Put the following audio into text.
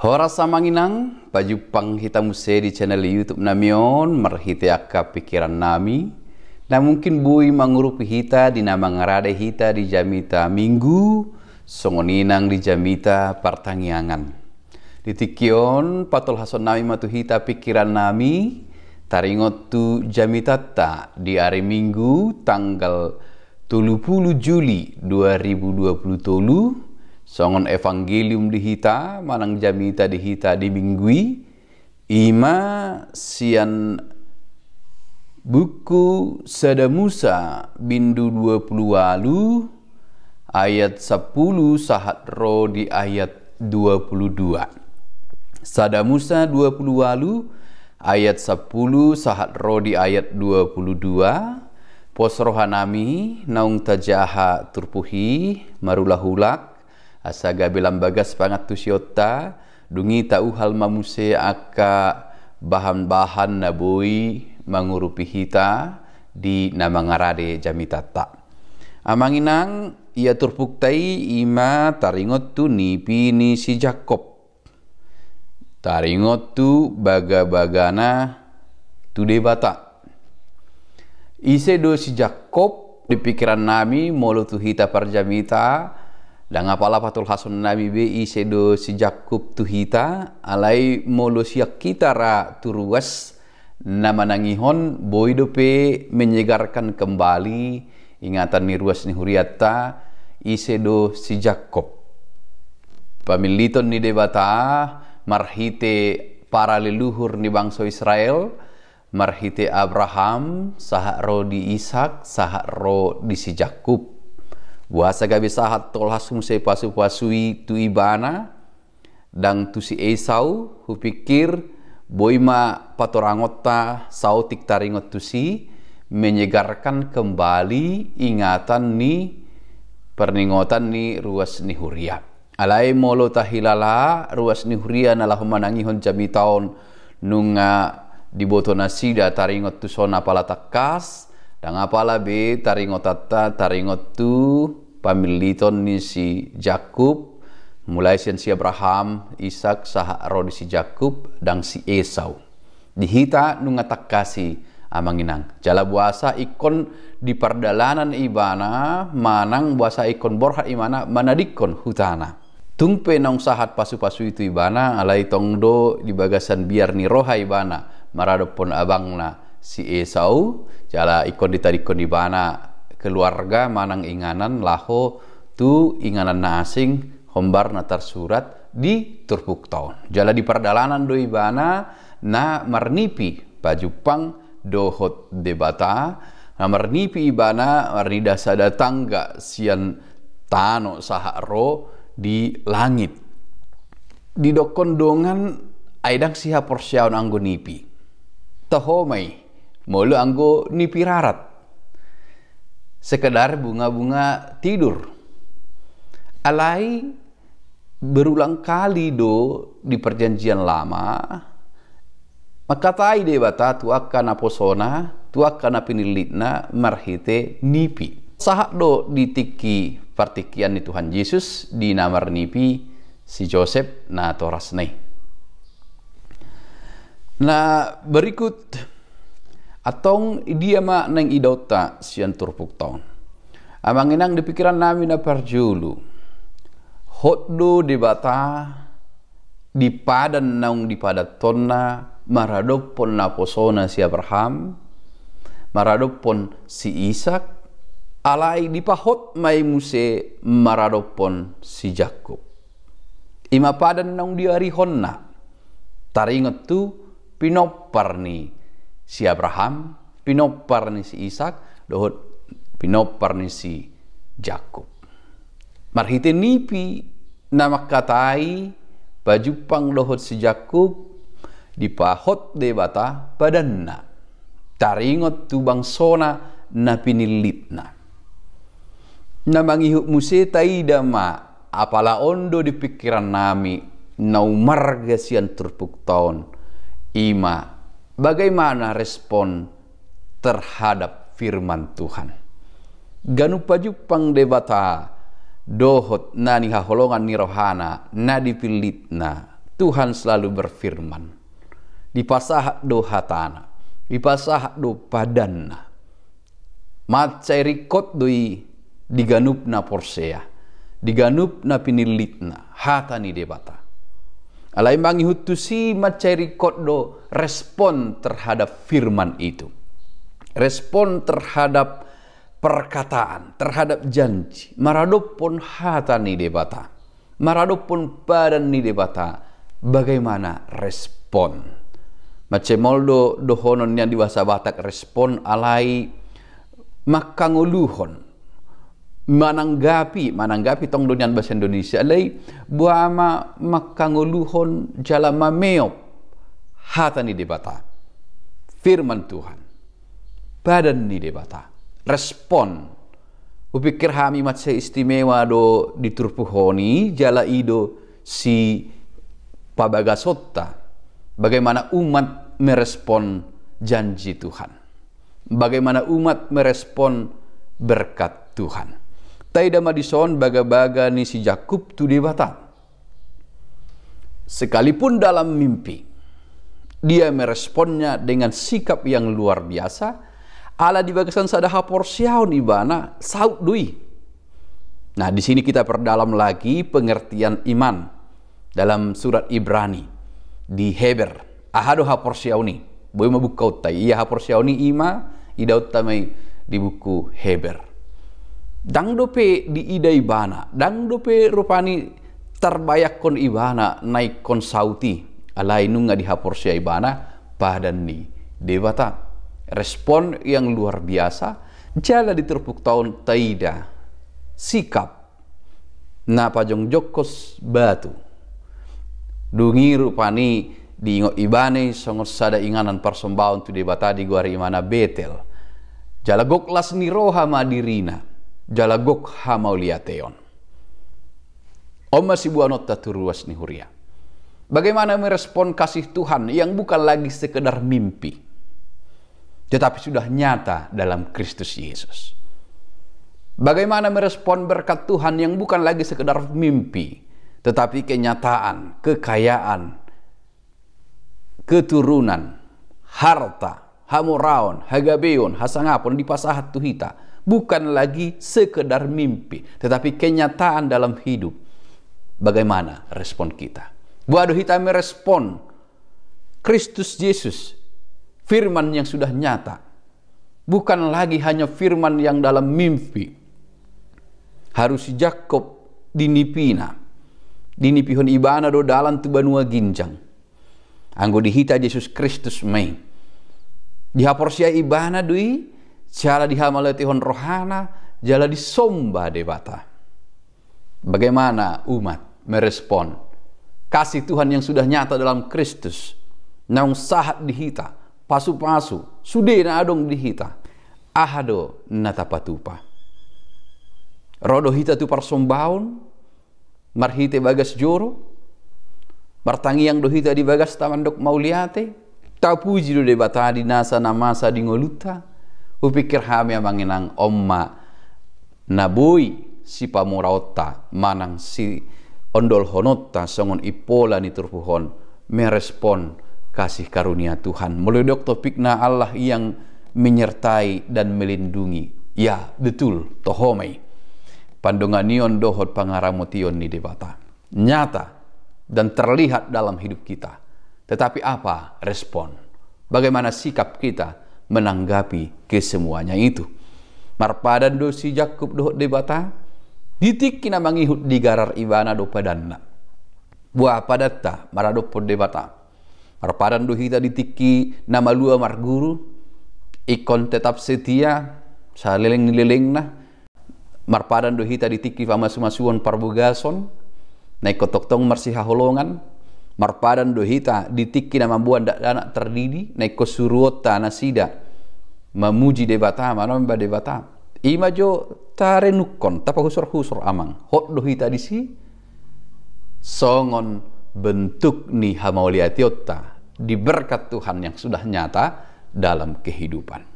Horasa manginang, baju hitam muse di channel YouTube namion, merhiti akap pikiran nami. Nah mungkin bui mangurup hita di nama ngerade hita di jamita minggu, songoninang di jamita pertangiangan. Di tikion, patol hason nami matu hita pikiran nami, taringot tu ta di hari minggu tanggal puluh Juli 2020 songon evangelium dihita manang jamita dihita di Minggui. ima sian buku Sada Musa bindu puluh walu ayat sepuluh sahat ro di ayat dua puluh dua. Sada Musa puluh walu ayat sepuluh sahat ro di ayat dua puluh 22 Posrohanami naung tajaha turpuhi marulahulak. Asa bagas belambbaga sepangat siota dungi tahu hal mamuse aka bahan-bahan nabui mangurupi hita di nama ngarade jamitata amanginang ia turpuktai ima taringot tu nipi ni si Jakob taringot tu baga-bagana tu debata ise do si Jakob di pikiran nami molo tu hita parjamita dan apala patul hasun nabi bi sedo Jakub tuhita alai molusiak kita ra turuas nama nangihon boidope menyegarkan kembali ingatan niruas huriata isedo Jakub. Pamiliton ni debata marhite para leluhur ni bangsa Israel marhite Abraham sahak ro di Ishak sahak ro di si Jakub. Buasa gabi sahat tolhas musai pasu pasui tu ibana dang tu si esau hu pikir boima patorangota sau tik taringot tu si menyegarkan kembali ingatan ni perningotan ni ruas ni huria. Alai molo tahilala ruas ni huria nalah manangi hon jami taon nunga di botonasida taringot tu sona palatakas dan taringo be taringotata tu pamiliton ni si Jakub mulai sian si Abraham Ishak saha ro si Jakub dan si Esau dihita nu ngatakasi amanginang jala buasa ikon di perdalanan ibana manang buasa ikon borhat imana manadikon hutana tungpe nong sahat pasu-pasu itu ibana alai tongdo di bagasan biar ni roha ibana maradopon abangna si Esau jala ikon ditarikon di bana keluarga manang inganan laho tu inganan na asing hombar natar surat di turpuk tahun jala di perdalanan doi bana na marnipi pajupang dohot debata na marnipi ibana marnida sada tangga sian tano saharo di langit di dokondongan aidang siha porsiaun toho mai Molo anggo ni pirarat. Sekedar bunga-bunga tidur. Alai berulang kali do di perjanjian lama maka tai de bata aposona, tu akan apinilitna marhite nipi sahak do ditiki partikian ni Tuhan Yesus di namar nipi si Joseph na torasne. nah berikut atong ma nang idota sian turpuk taon. Amang inang di pikiran nami na perjulu. Hotdo di bata di padan naung di padat tonna maradopon na posona si Abraham maradopon si isak alai di pahot mai muse maradopon si Jakob. Ima padan naung di arihonna. Taringot tu pinopar ni si Abraham, pinopar ni si Isaac, dohot pinopar ni si Jacob. Marhite nipi nama katai pajupang lohot si Jacob dipahot de bata Taringot tubang sona na pinilitna. Na musi muse apala ondo di pikiran nami umarga sian turpuk taon ima Bagaimana respon terhadap firman Tuhan? Ganu pajupang debata dohot nani haholongan ni rohana nadi pilitna Tuhan selalu berfirman pasah do hatana pasah do padanna macai rikot doi diganupna porsea diganupna pinilitna hatani debata Alai Alaimangi hutusi macari koddo respon terhadap firman itu. Respon terhadap perkataan, terhadap janji. pun hata ni debata. pun badan ni debata. Bagaimana respon? Macemoldo dohonon yang diwasa batak respon alai makanguluhon mananggapi mananggapi tong dunian bahasa Indonesia lai buama makangoluhon jala mameop hata ni debata firman Tuhan badan ni debata respon upikir hami mat se istimewa do diturpuhoni jala ido si pabagasotta bagaimana umat merespon janji Tuhan bagaimana umat merespon berkat Tuhan Taida Madison baga-baga ni si Jakub tu di Sekalipun dalam mimpi, dia meresponnya dengan sikap yang luar biasa. Ala dibagasan sadaha porsiaun ibana saut dui. Nah, di sini kita perdalam lagi pengertian iman dalam surat Ibrani di Heber. Ahadu haporsiauni. Boy mabukau hapor Ia haporsiauni ima idautamai di buku Heber dangdope di ida ibana dangdope rupani terbayak kon ibana naik kon sauti alai nunga di si ibana badan ni dewata respon yang luar biasa jala di diterpuk tahun taida sikap na pajong jokos batu dungi rupani di ingo ibane songo sada inganan persembahan tu dewata di guari mana betel jala ni roha madirina jalagok ha teon. Oma turuas taturuas nihuria. Bagaimana merespon kasih Tuhan yang bukan lagi sekedar mimpi, tetapi sudah nyata dalam Kristus Yesus. Bagaimana merespon berkat Tuhan yang bukan lagi sekedar mimpi, tetapi kenyataan, kekayaan, keturunan, harta, hamuraon, hagabeon, hasangapon, dipasahat tuhita, bukan lagi sekedar mimpi, tetapi kenyataan dalam hidup. Bagaimana respon kita? Waduh kita merespon Kristus Yesus, firman yang sudah nyata. Bukan lagi hanya firman yang dalam mimpi. Harus Jakob dinipina. Dinipihon ibana do dalam tu banua ginjang. Anggo dihita Yesus Kristus mai. Dihaporsia ibana dui jala di hon rohana jala di somba debata bagaimana umat merespon kasih Tuhan yang sudah nyata dalam Kristus naung sahat dihita pasu-pasu sude na adong dihita ahado natapatupa rodo hita tu parsombaun marhite bagas joro martangi yang dohita di bagas taman dok mauliate tapuji do di nasa namasa di ngoluta upikir hami manginang Oma nabui si pamurauta manang si ondol honota songon ipola ni turpuhon merespon kasih karunia Tuhan melalui pikna Allah yang menyertai dan melindungi ya betul tohomei Pandungan nion dohot tion ni debata nyata dan terlihat dalam hidup kita tetapi apa respon bagaimana sikap kita menanggapi kesemuanya itu. Marpadan dosi Jakub doh debata, ditik kina mangihut digarar ibana do padanna. Buah padatta marado pod debata. Marpadan do hita ditiki nama lua marguru, ikon tetap setia, saleleng nileleng nah. Marpadan do hita ditiki fama sumasuon parbugason, naik kotok tong marsiha holongan, marpadan do hita ditikki na mambuan anak dana tardidi na ikko suruotta na sida mamuji debata ma no ima jo tare nukon tapa husur husur amang hot Dohita di si songon bentuk ni hamauliatiota di berkat Tuhan yang sudah nyata dalam kehidupan